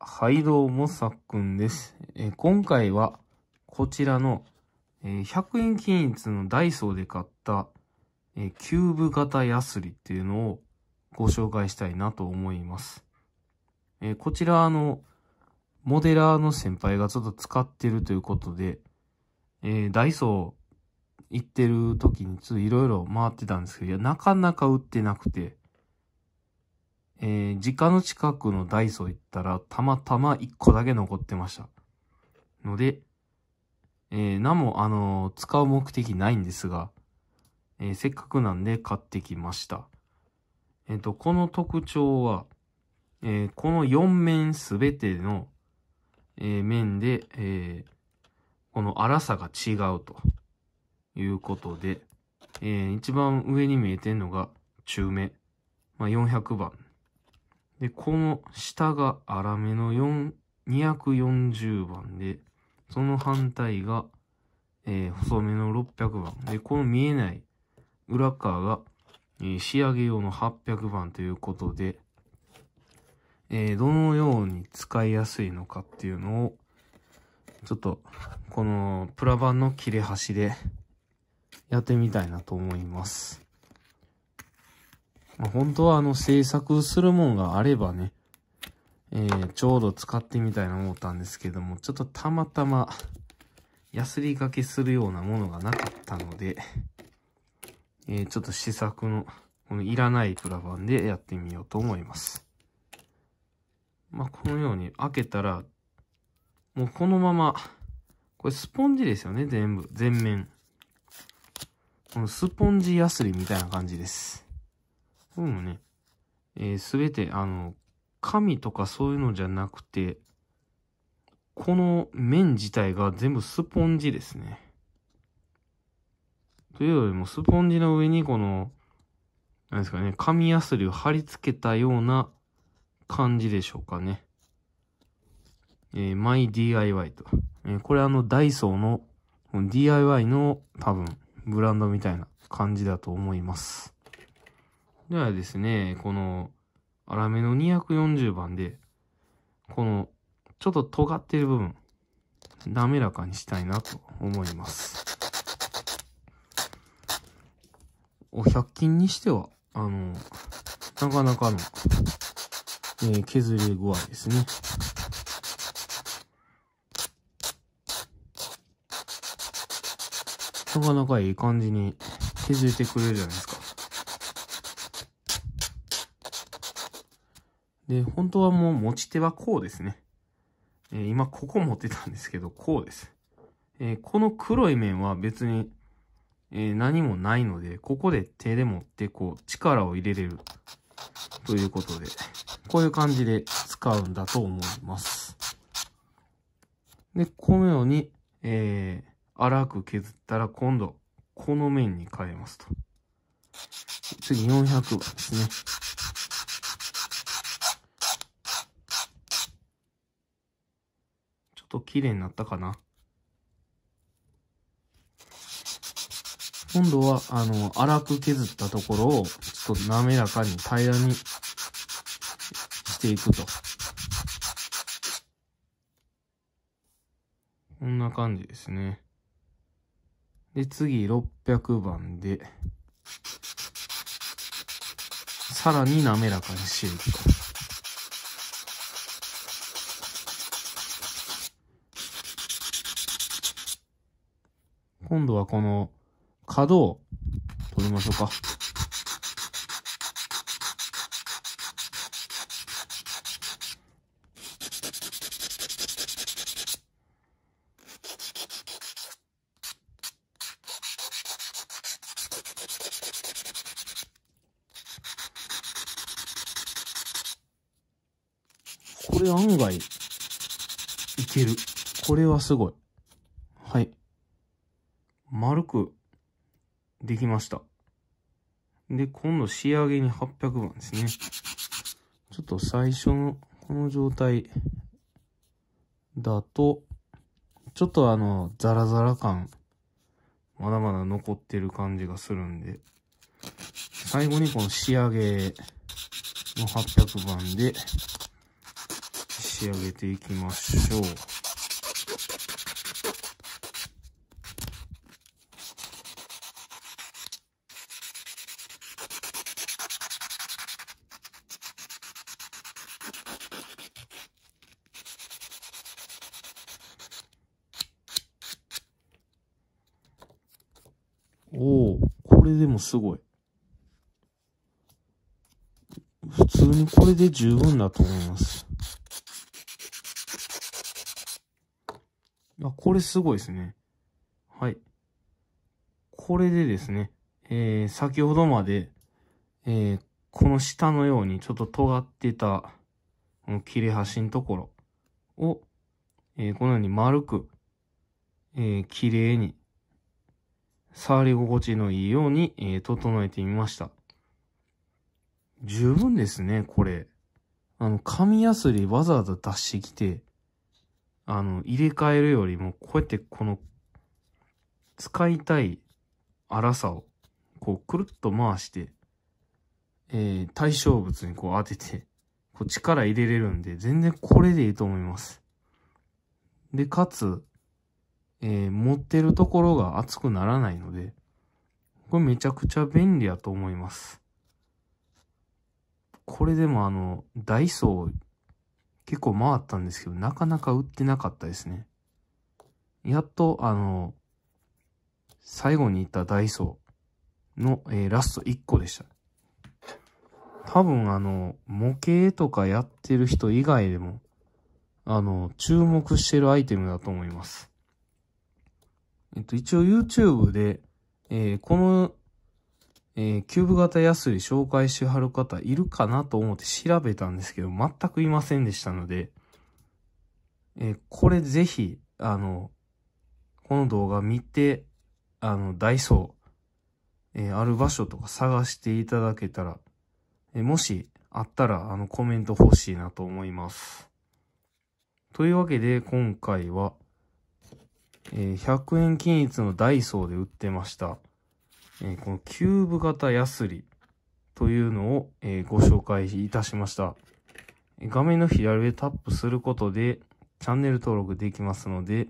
はいどうも、さっくんです。えー、今回は、こちらの、えー、100円均一のダイソーで買った、えー、キューブ型ヤスリっていうのをご紹介したいなと思います。えこちら、あの、モデラーの先輩がちょっと使ってるということで、えダイソー行ってる時にちょっと色々回ってたんですけど、いや、なかなか売ってなくて、えー、実家の近くのダイソー行ったら、たまたま1個だけ残ってました。ので、えー、何も、あのー、使う目的ないんですが、えー、せっかくなんで買ってきました。えっ、と、この特徴は、えこの4面すべての、え面で、えこの粗さが違うということで、えー、一番上に見えてるのが中目、まあ、400番で、この下が粗めの4 240番で、その反対が、えー、細めの600番。で、この見えない裏側が、えー、仕上げ用の800番ということで、えー、どのように使いやすいのかっていうのを、ちょっと、このプラ板の切れ端でやってみたいなと思います。まあ、本当はあの制作するもんがあればね、えー、ちょうど使ってみたいな思ったんですけども、ちょっとたまたま、ヤスリがけするようなものがなかったので、えー、ちょっと試作の、このいらないプラ板でやってみようと思います。まあ、このように開けたら、もうこのまま、これスポンジですよね、全部、全面。このスポンジヤスリみたいな感じです。これもね、えー、全て、あの、神とかそういうのじゃなくて、この面自体が全部スポンジですね。というよりも、スポンジの上にこの、何ですかね、紙やすりを貼り付けたような感じでしょうかね。えー、マイ DIY と。えー、これあの、ダイソーの DIY の多分、ブランドみたいな感じだと思います。ではですね、この、粗めの240番で、この、ちょっと尖ってる部分、滑らかにしたいなと思います。お100均にしては、あの、なかなかの、えー、削り具合ですね。なかなかいい感じに削れてくれるじゃないですか。で、本当はもう持ち手はこうですね。えー、今ここ持ってたんですけど、こうです。えー、この黒い面は別に、えー、何もないので、ここで手で持ってこう力を入れれるということで、こういう感じで使うんだと思います。で、このように、えー、粗く削ったら今度、この面に変えますと。次400ですね。と綺麗になったかな。今度は、あの、粗く削ったところを、ちょっと滑らかに平らにしていくと。こんな感じですね。で、次600番で、さらに滑らかにしていくと。今度はこの角を取りましょうか。これ案外、いける。これはすごい。はい。丸くできました。で、今度仕上げに800番ですね。ちょっと最初のこの状態だと、ちょっとあの、ザラザラ感、まだまだ残ってる感じがするんで、最後にこの仕上げの800番で仕上げていきましょう。おお、これでもすごい。普通にこれで十分だと思います。あ、これすごいですね。はい。これでですね、えー、先ほどまで、えー、この下のようにちょっと尖ってた、この切れ端のところを、えー、このように丸く、えー、綺麗に触り心地のいいように、えー、整えてみました。十分ですね、これ。あの、紙やすりわざわざ出してきて、あの、入れ替えるよりも、こうやってこの、使いたい粗さを、こう、くるっと回して、えー、対象物にこう当てて、こう力入れれるんで、全然これでいいと思います。で、かつ、えー、持ってるところが熱くならないので、これめちゃくちゃ便利やと思います。これでもあの、ダイソー結構回ったんですけど、なかなか売ってなかったですね。やっとあの、最後に行ったダイソーの、えー、ラスト1個でした。多分あの、模型とかやってる人以外でも、あの、注目してるアイテムだと思います。えっと、一応 YouTube で、えー、この、えー、キューブ型ヤスリ紹介しはる方いるかなと思って調べたんですけど、全くいませんでしたので、えー、これぜひ、あの、この動画見て、あの、ダイソー、えー、ある場所とか探していただけたら、えー、もしあったら、あの、コメント欲しいなと思います。というわけで、今回は、えー、100円均一のダイソーで売ってました、えー、このキューブ型ヤスリというのを、えー、ご紹介いたしました。画面の左上タップすることでチャンネル登録できますので、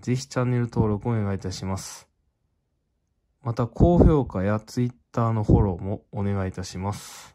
ぜひチャンネル登録お願いいたします。また高評価や Twitter のフォローもお願いいたします。